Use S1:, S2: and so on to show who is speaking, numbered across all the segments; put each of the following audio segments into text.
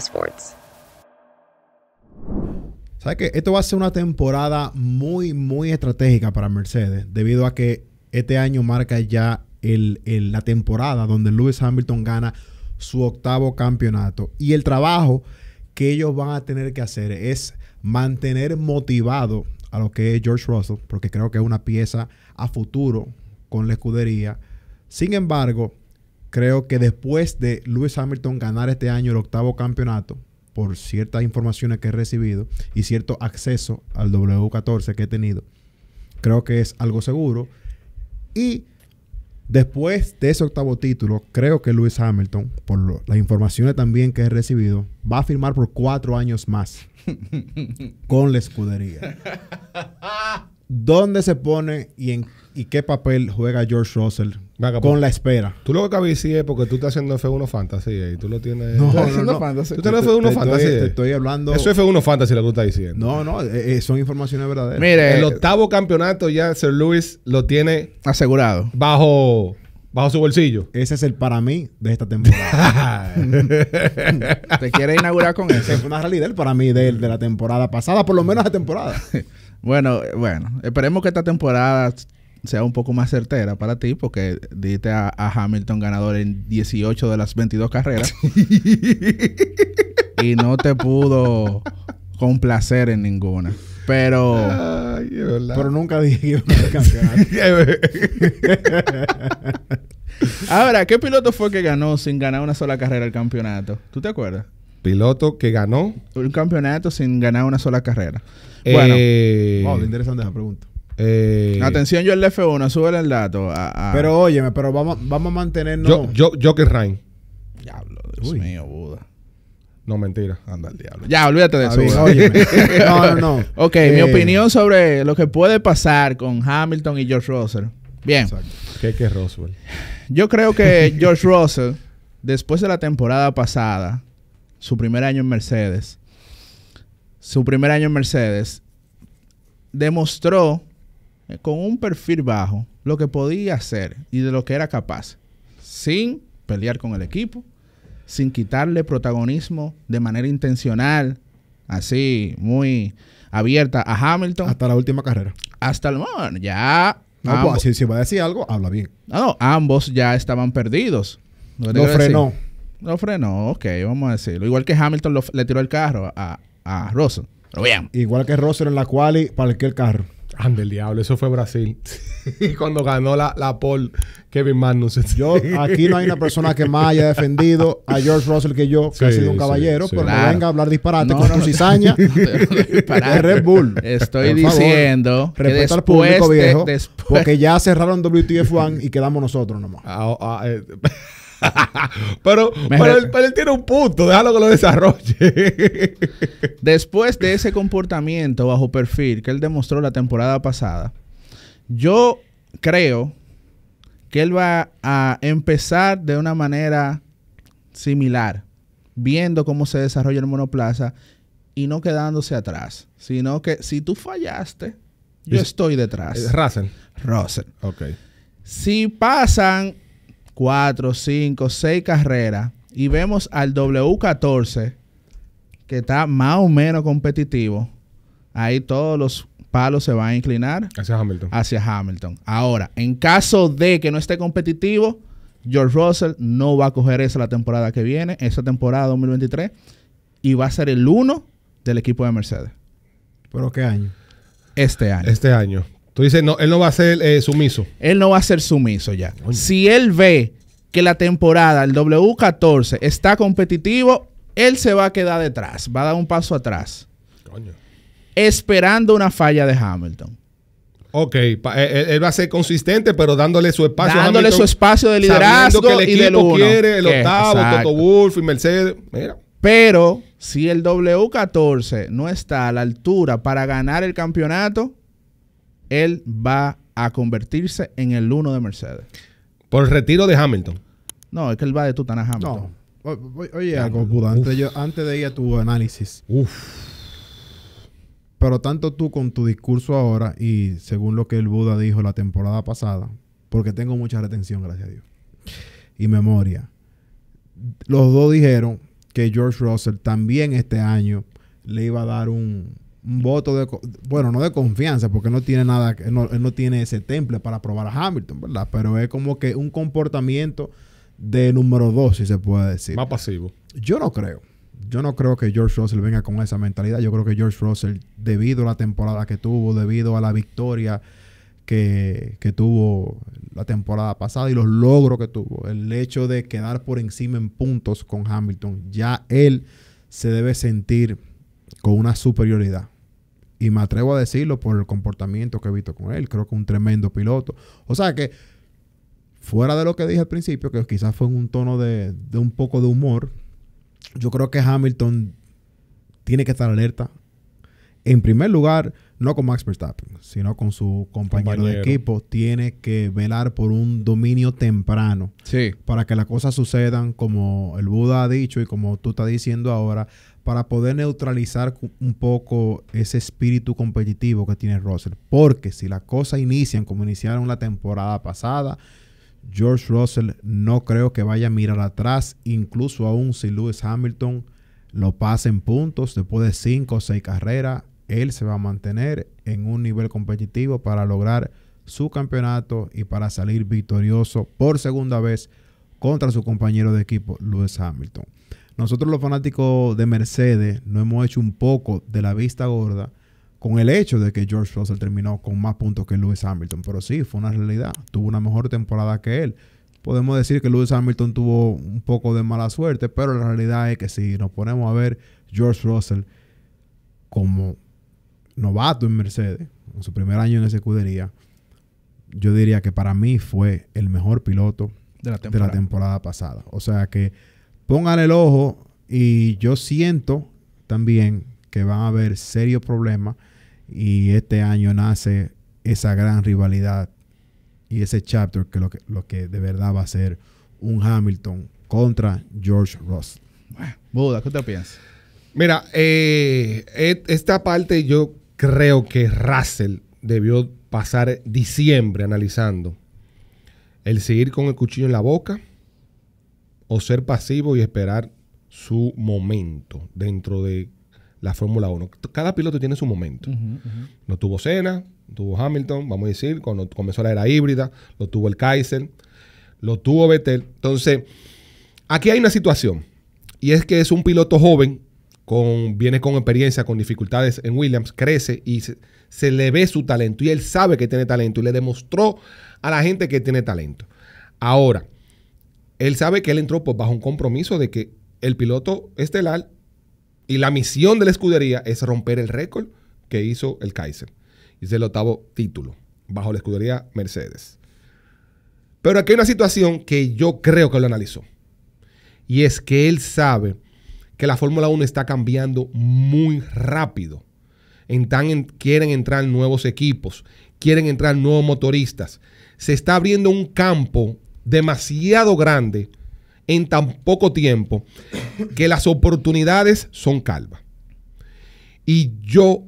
S1: Sports. ¿Sabes que Esto va a ser una temporada muy, muy estratégica para Mercedes, debido a que este año marca ya la temporada donde Lewis Hamilton gana su octavo campeonato. Y el trabajo que ellos van a tener que hacer es mantener motivado a lo que es George Russell, porque creo que es una pieza a futuro con la escudería. Sin embargo, creo que después de Lewis Hamilton ganar este año el octavo campeonato, por ciertas informaciones que he recibido y cierto acceso al W14 que he tenido, creo que es algo seguro. Y después de ese octavo título, creo que Lewis Hamilton, por las informaciones también que he recibido, va a firmar por cuatro años más con la escudería. ¿Dónde se pone y, en, y qué papel juega George Russell con pues. la espera. Tú lo que acabas de decir es porque tú estás haciendo F1 Fantasy eh, y tú lo tienes. No, no, no. Fantasy. Tú tienes F1 Fantasy. Eh. Te, estoy hablando. Eso es F1 Fantasy lo que
S2: tú estás diciendo.
S1: No, no, eh, son informaciones verdaderas. Mire. El
S2: octavo campeonato ya Sir Lewis lo tiene. Asegurado. Bajo.
S1: Bajo su bolsillo. Ese es el para mí de esta temporada. ¿Te quieres inaugurar con eso? Es una realidad el para mí de, de la temporada pasada, por lo menos la temporada.
S3: bueno, bueno, esperemos que esta temporada sea un poco más certera para ti, porque diste a, Hamilton ganador en 18 de las 22 carreras. y no te pudo complacer en ninguna. Pero. nunca dije que iba a campeonato. Ahora, ¿qué piloto fue que ganó sin ganar una sola carrera el campeonato? ¿Tú te acuerdas? Piloto que ganó. Un campeonato sin ganar una sola carrera. Eh, bueno.
S1: interesante esa pregunta.
S3: Eh, Atención, yo el F1, sube el dato. Pero
S1: óyeme, pero vamos, vamos a mantenernos. Yo, yo, Joker Ryan.
S3: Diablo, Dios mío, Buda.
S2: No, mentira. Anda al diablo. Ya, olvídate de eso. no, no, no. Ok, mi eh, opinión
S3: sobre lo que puede pasar con Hamilton y George Russell. Bien. ¿Qué, es Russell? Yo creo que George Russell, después de la temporada pasada, su primer año en Mercedes, su primer año en Mercedes, demostró con un perfil bajo lo que podía hacer y de lo que era capaz, sin pelear con el equipo, sin quitarle protagonismo de manera intencional, así muy abierta a Hamilton.
S1: Hasta la última carrera.
S3: Hasta el ya.
S1: Pues, si, si, va a decir algo, habla bien.
S3: No, ambos ya estaban perdidos.
S1: Lo, frenó.
S3: Lo frenó, ok, vamos a decirlo. Igual que Hamilton le tiró el carro a, a Russell. Igual que Russell en la cual y que el carro. Ande el diablo, eso fue Brasil.
S2: Y cuando ganó la, la Paul, Kevin Magnus. Yo, aquí no hay una persona que más haya
S1: defendido a George Russell que yo, que ha sido un caballero, pero no venga a hablar disparate con no, tu cizaña Red Bull. Estoy diciendo favor, al público viejo, porque ya cerraron WTF One y quedamos nosotros nomás. Ah, oh, ah, eh. pero, pero, él, tiene un punto, déjalo
S3: que lo desarrolle. Después de ese comportamiento bajo perfil que él demostró la temporada pasada, yo creo que él va a empezar de una manera similar, viendo cómo se desarrolla el monoplaza y no quedándose atrás, sino que si tú fallaste, yo estoy detrás. Russell. Russell. Ok. Si pasan cuatro, cinco, seis carreras y vemos al W14 que está más o menos competitivo, ahí todos los palos se van a inclinar hacia Hamilton. Hacia Hamilton. Ahora, en caso de que no esté competitivo, George Russell no va a coger esa la temporada que viene, esa temporada 2023, y va a ser el uno del equipo de Mercedes. ¿Pero qué año? Este año. Este año. Tú dices, él no va a ser eh, sumiso. Él no va a ser sumiso ya. Si él ve que la temporada, el W14, está competitivo, él se va a quedar detrás, va a dar un paso atrás. Esperando una falla de Hamilton. Ok, eh, eh, él, va a ser consistente, pero dándole su espacio. Dándole a
S2: Hamilton, su espacio de liderazgo que el equipo y quiere, el octavo, Toto
S3: Wolf y Mercedes. Pero si el W14 no está a la altura para ganar el campeonato, él va a convertirse en el uno de Mercedes.
S1: Por el retiro de Hamilton. No, es que él va de Tutana Hamilton. No. oye, antes, antes de ir a tu análisis. Pero tanto tú con tu discurso ahora y según lo que el Buda dijo la temporada pasada, porque tengo mucha retención, gracias a Dios, y memoria. Los dos dijeron que George Russell también este año le iba a dar un, un voto de, bueno, no de confianza, porque no tiene nada, no, él no tiene ese temple para probar a Hamilton, ¿verdad? Pero es como que un comportamiento de número dos, si se puede decir. Más pasivo. Yo no creo. Yo no creo que George Russell venga con esa mentalidad. Yo creo que George Russell, debido a la temporada que tuvo, debido a la victoria que tuvo la temporada pasada y los logros que tuvo, el hecho de quedar por encima en puntos con Hamilton, ya él se debe sentir con una superioridad y me atrevo a decirlo por el comportamiento que he visto con él. Creo que un tremendo piloto. O sea que, fuera de lo que dije al principio, que quizás fue en un tono de, de un poco de humor, yo creo que Hamilton tiene que estar alerta en primer lugar, no con Max Verstappen, sino con su compañero, de equipo, tiene que velar por un dominio temprano sí. para que las cosas sucedan como el Buda ha dicho y como tú estás diciendo ahora, para poder neutralizar un poco ese espíritu competitivo que tiene Russell. Porque si las cosas inician como iniciaron la temporada pasada, George Russell no creo que vaya a mirar atrás, incluso aún si Lewis Hamilton lo pasa en puntos después de cinco o seis carreras él se va a mantener en un nivel competitivo para lograr su campeonato y para salir victorioso por segunda vez contra su compañero de equipo Lewis Hamilton. Nosotros los fanáticos de Mercedes no hemos hecho un poco de la vista gorda con el hecho de que George Russell terminó con más puntos que Lewis Hamilton, pero sí, fue una realidad, tuvo una mejor temporada que él. Podemos decir que Lewis Hamilton tuvo un poco de mala suerte, pero la realidad es que si nos ponemos a ver George Russell como novato en Mercedes, en su primer año en esa escudería, yo diría que para mí fue el mejor piloto de la temporada, pasada. O sea que pongan el ojo y yo siento también que van a haber serios problemas y este año nace esa gran rivalidad y ese chapter que lo que, de verdad va a ser un Hamilton contra George Russell.
S3: Buda, ¿qué te piensas?
S2: Mira, eh, e, esta parte yo creo que Russell debió pasar diciembre analizando el seguir con el cuchillo en la boca o ser pasivo y esperar su momento dentro de la Fórmula 1. Cada piloto tiene su momento. Lo No tuvo Senna, tuvo Hamilton, vamos a decir, cuando comenzó la era híbrida, lo tuvo el Kaiser, lo tuvo Vettel. Entonces, aquí hay una situación, y es que es un piloto joven con, viene con experiencia, con dificultades en Williams, crece y se, le ve su talento y él sabe que tiene talento y le demostró a la gente que tiene talento. Ahora, él sabe que él entró pues, bajo un compromiso de que el piloto estelar y la misión de la escudería es romper el récord que hizo el Kaiser. Es el octavo título bajo la escudería Mercedes. Pero aquí hay una situación que yo creo que lo analizó. Y es que él sabe la Fórmula 1 está cambiando muy rápido. En tan quieren entrar nuevos equipos, quieren entrar nuevos motoristas. Se está abriendo un campo demasiado grande en tan poco tiempo que las oportunidades son calvas. Y yo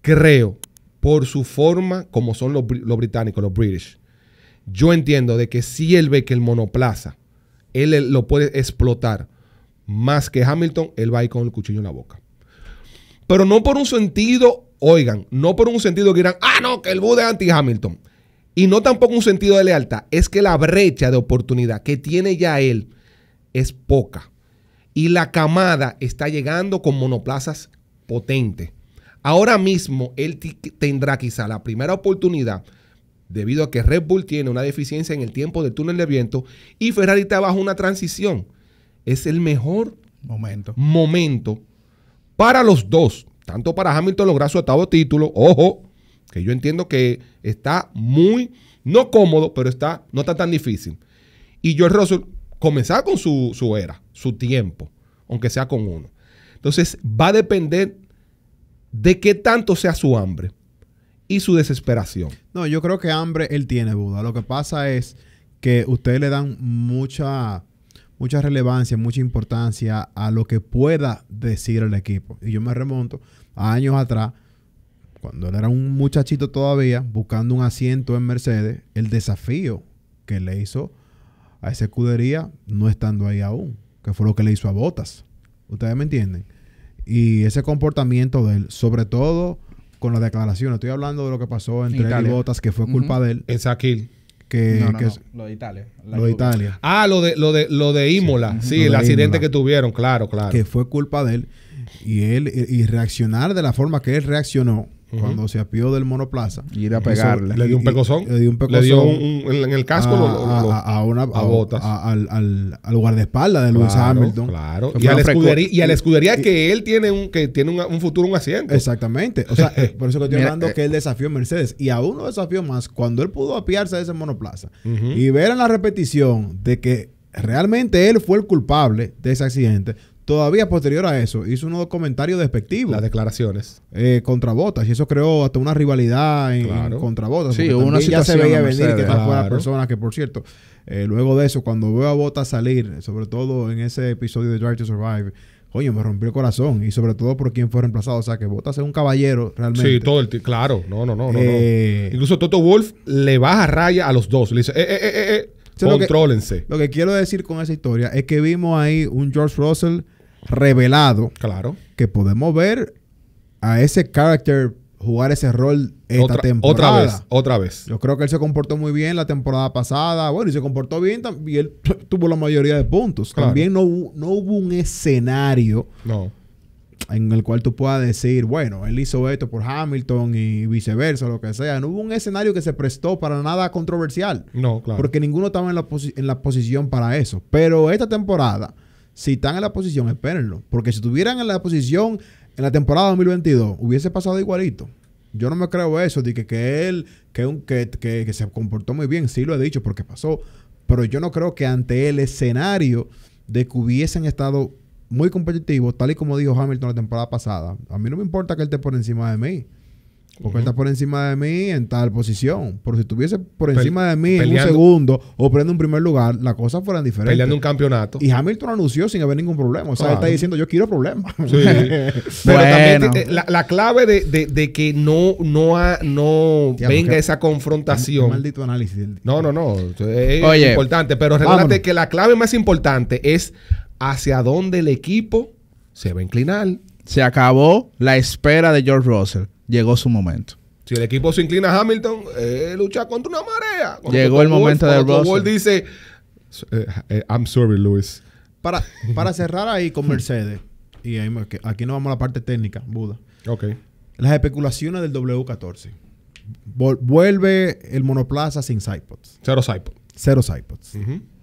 S2: creo, por su forma, como son los, británicos, los British, yo entiendo de que si él ve que el monoplaza, él lo puede explotar más que Hamilton, él va a con el cuchillo en la boca. Pero no por un sentido, oigan, no por un sentido que dirán, ah, no, que el Bude es anti-Hamilton. Y no tampoco un sentido de lealtad. Es que la brecha de oportunidad que tiene ya él es poca. Y la camada está llegando con monoplazas potentes. Ahora mismo él tendrá quizá la primera oportunidad debido a que Red Bull tiene una deficiencia en el tiempo del túnel de viento y Ferrari está bajo una transición es el mejor momento. momento para los dos. Tanto para Hamilton lograr su octavo título, ojo, que yo entiendo que está muy, no cómodo, pero está, no está tan difícil. Y George Russell comenzar con su, su era, su tiempo, aunque sea con uno. Entonces va a depender de qué tanto sea su hambre
S1: y su desesperación. No, yo creo que hambre él tiene, Buda. Lo que pasa es que ustedes le dan mucha mucha relevancia, mucha importancia a lo que pueda decir el equipo. Y yo me remonto a años atrás, cuando él era un muchachito todavía, buscando un asiento en Mercedes, el desafío que le hizo a esa escudería no estando ahí aún, que fue lo que le hizo a Botas. ¿Ustedes me entienden? Y ese comportamiento de él, sobre todo con la declaración. estoy hablando de lo que pasó entre él y Botas, que fue culpa de él. En que, Lo de Italia. Lo
S2: Ah, lo de, lo de, lo de Imola. Sí, el accidente que tuvieron, claro, claro. Que
S1: fue culpa de él. Y él, y reaccionar de la forma que él reaccionó, cuando se apió del monoplaza, y ir a pegarle. ¿Le dio un pecozón? le dio un pecozón. Le dio en el casco a, una a, botas. al, al, de espalda de Lewis Hamilton. Claro. Y a, la escudería, y a la escudería que él tiene un, que tiene un, futuro, un asiento. Exactamente. O sea, eh, por eso que estoy hablando eh. que él desafió a Mercedes. Y aún lo desafió más cuando él pudo apiarse de ese monoplaza. Y ver en la repetición de que realmente él fue el culpable de ese accidente. Todavía posterior a eso, hizo unos comentarios despectivos. Las declaraciones. Eh, contra Botas. Y eso creó hasta una rivalidad en, contra Botas. Sí, una ya se veía venir que tal fuera persona que, por cierto, luego de eso, cuando veo a Botas salir, sobre todo en ese episodio de Drive to Survive, coño me rompió el corazón y sobre todo por quien fue reemplazado. O sea, que Botas es un caballero realmente. Sí,
S2: todo el tiempo. claro.
S1: No, no, no, no. Incluso Toto Wolf le baja raya a los dos. Le dice, eh, eh, eh, eh, contrólense. lo que, quiero decir con esa historia es que vimos ahí un George Russell revelado. Claro. Que podemos ver a ese character jugar ese rol esta otra, temporada. Otra vez, otra vez. Yo creo que él se comportó muy bien la temporada pasada. Bueno, y se comportó bien y él tuvo la mayoría de puntos. También no, no, hubo un escenario no. en el cual tú puedas decir, bueno, él hizo esto por Hamilton y viceversa, lo que sea. No hubo un escenario que se prestó para nada controversial. No, claro. Porque ninguno estaba en la, en la posición para eso. Pero esta temporada si están en la posición, espérenlo. Porque si estuvieran en la posición en la temporada 2022, hubiese pasado igualito. Yo no me creo eso, de que, él, que, un, que, se comportó muy bien, sí lo he dicho porque pasó, pero yo no creo que ante el escenario de que hubiesen estado muy competitivos, tal y como dijo Hamilton la temporada pasada, a mí no me importa que él esté por encima de mí. Porque está por encima de mí en tal posición. Pero si estuviese por encima de mí en un segundo o prende un primer lugar, las cosas fueran diferentes. Peleando un campeonato. Y Hamilton anunció sin haber ningún problema. O sea, está diciendo, yo quiero problemas. Pero también eh,
S2: la, clave de, que no, no, no venga esa confrontación. maldito análisis. No, no, no.
S1: Es importante. Pero recuérdate
S3: que la clave más importante es hacia dónde el equipo se va a inclinar. Se acabó la espera de George Russell llegó su momento.
S2: Si el equipo se inclina a Hamilton, eh, lucha contra una marea. llegó el momento de Russell. dice, eh, eh, I'm sorry, Luis.
S1: Para, para cerrar ahí con Mercedes, y aquí no vamos a la parte técnica, Buda. Ok. Las especulaciones del W14. Vuelve el monoplaza sin sidepods. Cero sidepods. Cero sidepods.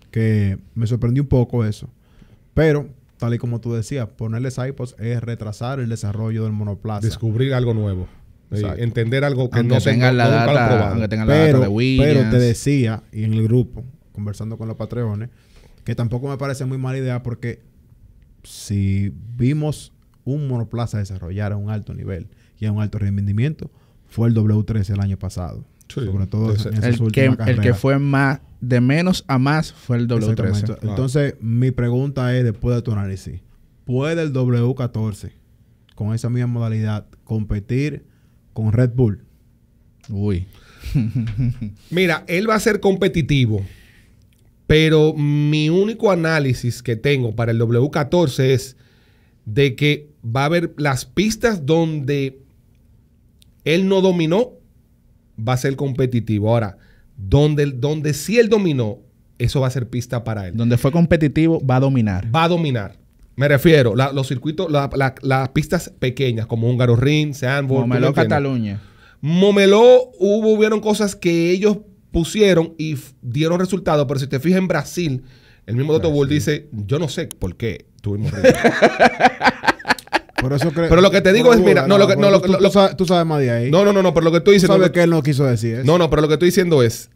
S1: Que me sorprendió un poco eso. Pero tal y como tú decías, ponerle SIPOS es retrasar el desarrollo del monoplaza. Descubrir algo nuevo. entender algo que no tengan la, data, de Williams. Pero te decía, y en el grupo, conversando con los patreones, que tampoco me parece muy mala idea porque si vimos un monoplaza desarrollar a un alto nivel y a un alto rendimiento, fue el w 13 el año pasado sobre todo en el, que, el que
S3: fue más de menos a
S1: más fue el W13. Entonces, mi pregunta es, después de tu análisis, ¿puede el W14 con esa misma modalidad competir con Red Bull? Uy. Mira, él va a ser competitivo,
S2: pero mi único análisis que tengo para el W14 es de que va a haber las pistas donde él no dominó va a ser competitivo. Ahora, donde, donde sí él dominó, eso va a ser pista para él. Donde fue competitivo, va a dominar. Va a dominar. Me refiero, los circuitos, las pistas pequeñas, como Húngaro Ring, Sandburg. Momeló, Cataluña. Momeló, hubo, hubieron cosas que ellos pusieron y dieron resultados, pero si te fijas en Brasil, el mismo Dr. Bull dice, yo no sé por qué tuvimos
S1: pero lo que te digo es, mira, no, lo tú, sabes, más de ahí. No, no, no, no, pero
S2: lo que estoy diciendo. sabes que él no quiso decir ¿eh? No, no, pero lo que estoy diciendo es.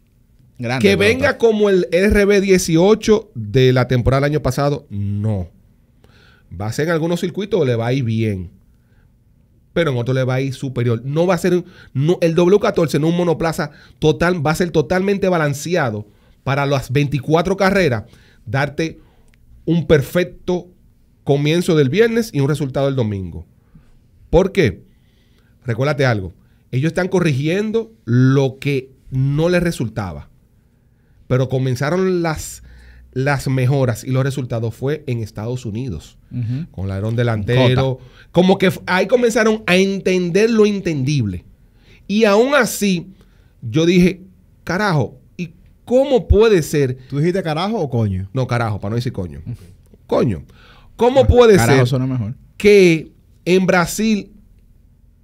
S2: que venga como el RB18 de la temporada del año pasado, no. Va a ser en algunos circuitos, le va a ir bien. Pero en otros le va a ir superior. No va a ser. el W14 en un monoplaza total, va a ser totalmente balanceado para las 24 carreras, darte un perfecto comienzo del viernes y un resultado el domingo. ¿Por qué? Recuérdate algo. Ellos están corrigiendo lo que no les resultaba. Pero comenzaron las, las mejoras y los resultados fue en Estados Unidos, con ladrón delantero. Como que ahí comenzaron a entender lo entendible. Y aún así, yo dije, carajo, ¿y cómo puede ser? ¿Tú dijiste carajo o coño? No, carajo, para no decir coño. Coño. ¿Cómo puede ser que en Brasil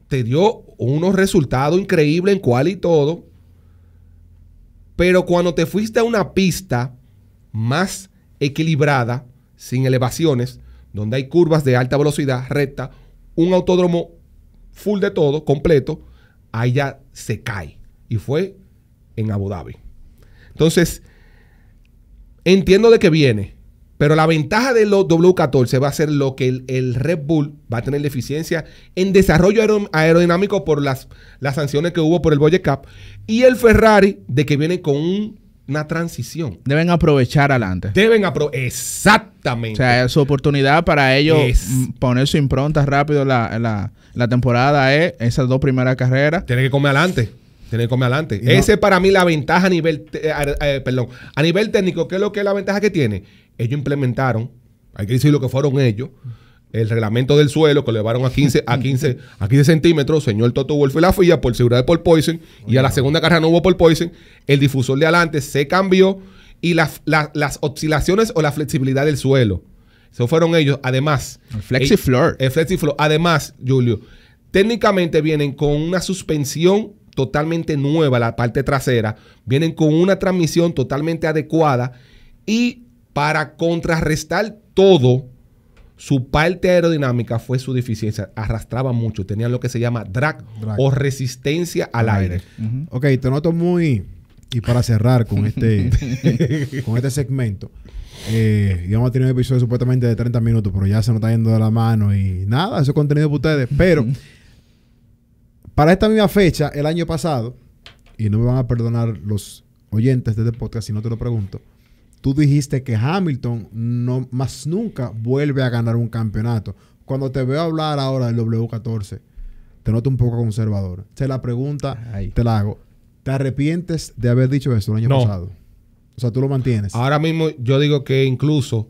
S2: te dio unos resultados increíbles en cual y todo, pero cuando te fuiste a una pista más equilibrada, sin elevaciones, donde hay curvas de alta velocidad, recta, un autódromo full de todo, completo, ahí ya se cae. Y fue en Abu Dhabi. Entonces, entiendo de qué viene, pero la ventaja de los W14 va a ser lo que el, Red Bull va a tener deficiencia en desarrollo aerodinámico por las, sanciones que hubo por el Boyer Cup y el Ferrari de que viene con una transición.
S3: Deben aprovechar adelante. Deben
S2: aprovechar. Exactamente. O sea,
S3: su oportunidad para ellos ponerse poner su impronta rápido la, la, temporada es eh, esas dos primeras carreras. tiene que comer adelante. Tiene que comer adelante. Esa Ese para mí la ventaja a nivel, perdón, a nivel técnico,
S2: ¿qué es lo que es la ventaja que tiene? ellos implementaron, hay que decir lo que fueron ellos, el reglamento del suelo que lo llevaron a 15, a 15, a 15 centímetros, señor Toto Wolf y la FIA por seguridad de Paul Poison, y a la segunda carrera no hubo Paul Poison, el difusor de adelante se cambió y las oscilaciones o la flexibilidad del suelo. Eso fueron ellos. Además, el eh, Floor El, Además, Julio, técnicamente vienen con una suspensión totalmente nueva, la parte trasera, vienen con una transmisión totalmente adecuada y para contrarrestar todo, su parte aerodinámica fue su deficiencia. Arrastraba mucho. Tenía lo que se llama drag, o resistencia
S1: al aire. Ok, te noto muy... Y para cerrar con este, con este segmento, eh, íbamos a tener un episodio supuestamente de 30 minutos, pero ya se nos está yendo de la mano y nada, eso es contenido para ustedes. Pero para esta misma fecha, el año pasado, y no me van a perdonar los oyentes de este podcast si no te lo pregunto, Tú dijiste que Hamilton no, más nunca vuelve a ganar un campeonato. Cuando te veo hablar ahora del W14, te noto un poco conservador. Te la pregunta, te la hago. ¿Te arrepientes de haber dicho eso el año pasado? O sea, tú lo mantienes.
S2: Ahora mismo yo digo que incluso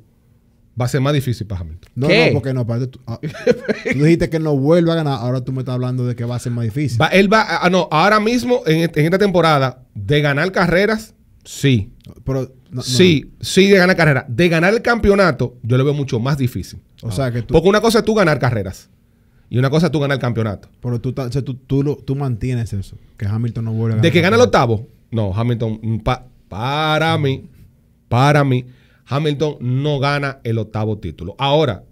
S2: va a ser más difícil para Hamilton. No, no, porque
S1: no. Ah, tú, dijiste que no vuelve a ganar. Ahora tú me estás hablando de que va a ser más difícil. él va, ah, no,
S2: ahora mismo en esta temporada, de ganar carreras, Sí. Pero, sí, sí de ganar carreras. De ganar el campeonato, yo lo veo mucho más difícil. O sea que tú... Porque una cosa es tú ganar carreras. Y una cosa es tú ganar el campeonato. Pero tú, tú, tú, mantienes eso,
S1: que Hamilton no vuelve a ganar. ¿De que gana el
S2: octavo? No, Hamilton, mm, para mí, para mí, Hamilton no gana el octavo título. Ahora,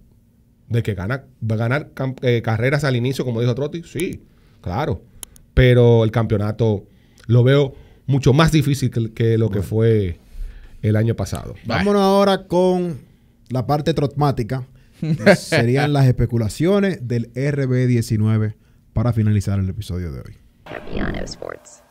S2: de que gana, ganar eh, carreras al inicio, como dijo Trotti, sí, claro. Pero el campeonato lo veo mucho más difícil que, lo que fue el año
S1: pasado. Vámonos ahora con la parte traumática. Serían las especulaciones del RB19 para finalizar el episodio de hoy.